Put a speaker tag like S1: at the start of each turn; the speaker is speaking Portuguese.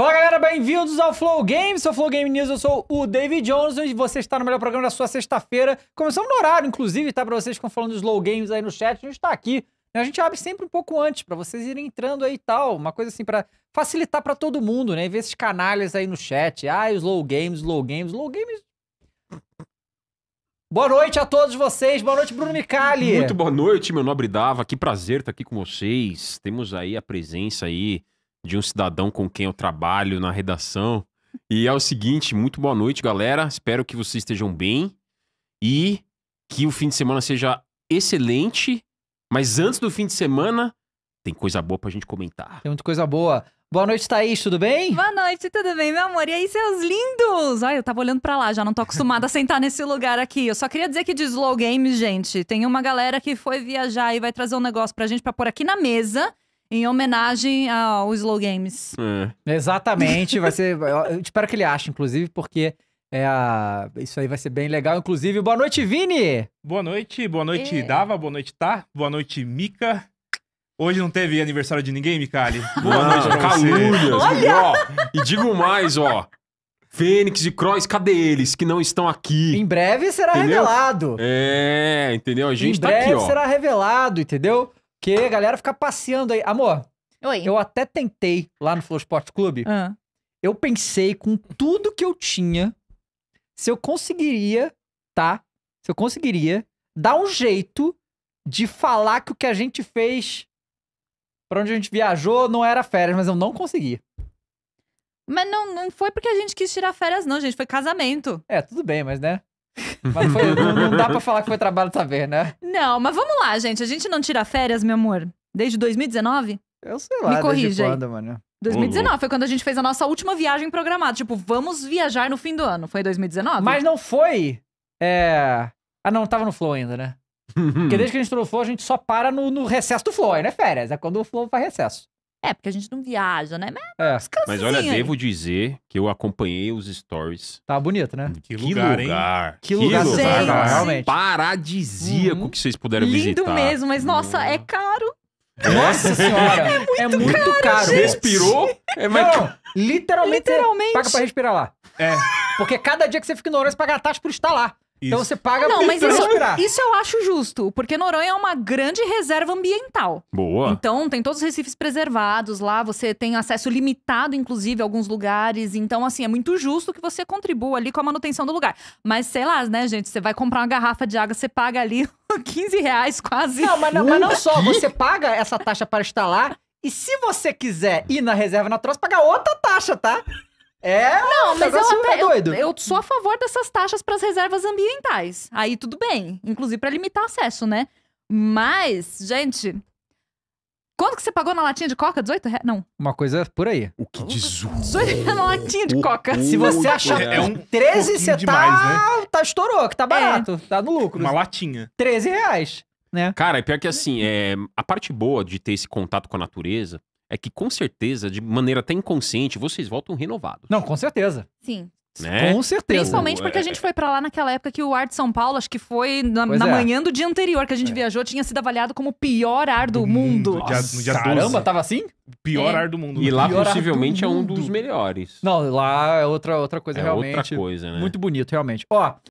S1: Fala galera, bem-vindos ao Flow Games, eu sou o Flow Game News, eu sou o David Jones e você está no melhor programa da sua sexta-feira. Começamos no horário, inclusive, tá? Pra vocês que estão falando dos Slow Games aí no chat, a gente está aqui. Né? A gente abre sempre um pouco antes, para vocês irem entrando aí e tal, uma coisa assim, para facilitar para todo mundo, né? E ver esses canalhas aí no chat. Ah, Slow Games, Slow Games, Slow Games.
S2: Boa noite a todos vocês, boa noite, Bruno Micali. Muito boa noite, meu nobre Dava, que prazer estar aqui com vocês. Temos aí a presença aí de um cidadão com quem eu trabalho na redação. E é o seguinte, muito boa noite, galera. Espero que vocês estejam bem e que o fim de semana seja excelente. Mas antes do fim de semana, tem coisa boa pra gente comentar. Tem muita coisa boa.
S3: Boa noite, Thaís, tudo bem? Boa noite, tudo bem, meu amor? E aí, seus lindos? Ai, eu tava olhando para lá, já não tô acostumada a sentar nesse lugar aqui. Eu só queria dizer que de Slow Games, gente, tem uma galera que foi viajar e vai trazer um negócio pra gente pra pôr aqui na mesa em homenagem ao Slow Games.
S1: É. Exatamente, vai ser. Eu espero que ele ache, inclusive, porque é a... isso aí vai ser bem
S2: legal. Inclusive, boa noite, Vini! Boa noite, boa noite, e... É. Dava, boa noite, Tá, boa noite, Mica. Hoje não teve aniversário de ninguém, Micali? Boa não, noite pra calúnias. Olha! Ó, e digo mais, ó. Fênix e Cross, cadê eles que não estão aqui? Em breve será entendeu? revelado. É, entendeu? A gente tá aqui, ó. Em breve será
S1: revelado, entendeu? Que a galera fica passeando aí. Amor, Oi. eu até tentei lá no Flow Sports Clube. Ah. Eu pensei com tudo que eu tinha se eu conseguiria, tá? Se eu conseguiria dar um jeito de falar que o que a gente fez para onde a gente viajou não era férias, mas eu não consegui.
S3: Mas não, não foi porque a gente quis tirar férias, não, gente. Foi casamento. É, tudo bem, mas né?
S1: Mas foi, não, não, dá pra falar que foi trabalho saber, né?
S3: Não, mas vamos lá, gente. A gente não tira férias, meu amor? Desde 2019? Eu sei lá, Me corrija desde quando,
S1: mano. 2019
S3: foi quando a gente fez a nossa última viagem programada. Tipo, vamos viajar no fim do ano. Foi 2019? Mas não foi.
S1: É. Ah, não, tava no Flow ainda, né? Porque desde que a gente entrou no Flow, a gente só para no, no recesso do Flow, aí não é férias, é quando o Flow faz recesso. É, porque a gente não viaja, né? Mas, é.
S2: mas olha, aí. devo dizer que eu acompanhei os stories. Tá bonito, né? Que, que lugar, lugar, hein? Que lugar, que lugar, lugar realmente. Paradisíaco uhum. que vocês puderam Lindo visitar. Lindo mesmo,
S3: mas nossa, uhum. é caro.
S2: Nossa é. senhora! É muito, é muito caro. caro. Respirou? É mais... Não,
S1: literalmente, literalmente. paga pra respirar lá. É. Porque cada dia que você fica ignorando, você paga a taxa por estar lá.
S3: Então você paga Não, mas isso, isso eu acho justo, porque Noronha é uma grande reserva ambiental. Boa. Então tem todos os recifes preservados lá, você tem acesso limitado, inclusive, a alguns lugares. Então, assim, é muito justo que você contribua ali com a manutenção do lugar. Mas, sei lá, né, gente, você vai comprar uma garrafa de água, você paga ali 15 reais quase. Não, mas não, mas não só, você paga essa taxa para instalar. E se você quiser ir na reserva natural, você paga outra taxa, tá?
S1: É, não, mas eu, até, tá eu, assim, tá eu,
S3: sou a favor dessas taxas para as reservas ambientais. Aí tudo bem, inclusive para limitar acesso, né? Mas, gente, quanto que você pagou na latinha de coca? 18 reais? Não.
S1: Uma coisa por aí. O que 18?
S3: 18 reais na latinha de coca.
S1: Se você
S2: achar é um
S3: 13, você tá, demais, né? tá estourou,
S1: que tá é. barato, é. tá no lucro. Uma latinha.
S2: 13 reais. Né? Cara, é pior que assim, é, a parte boa de ter esse contato com a natureza é que com certeza, de maneira até inconsciente, vocês voltam renovados. Não, com certeza. Sim. Né? Com certeza. Principalmente porque a é. gente foi
S3: para lá naquela época que o ar de São Paulo, acho que foi na, na é. manhã do dia anterior que a gente é. viajou, tinha sido avaliado como o pior ar do, do mundo. mundo. Nossa, no
S2: dia, dia caramba, tava assim? Pior é. ar do mundo. E né? lá possivelmente é um dos melhores. Não, lá é outra, outra coisa é realmente. Outra coisa, né?
S1: Muito bonito, realmente. Ó,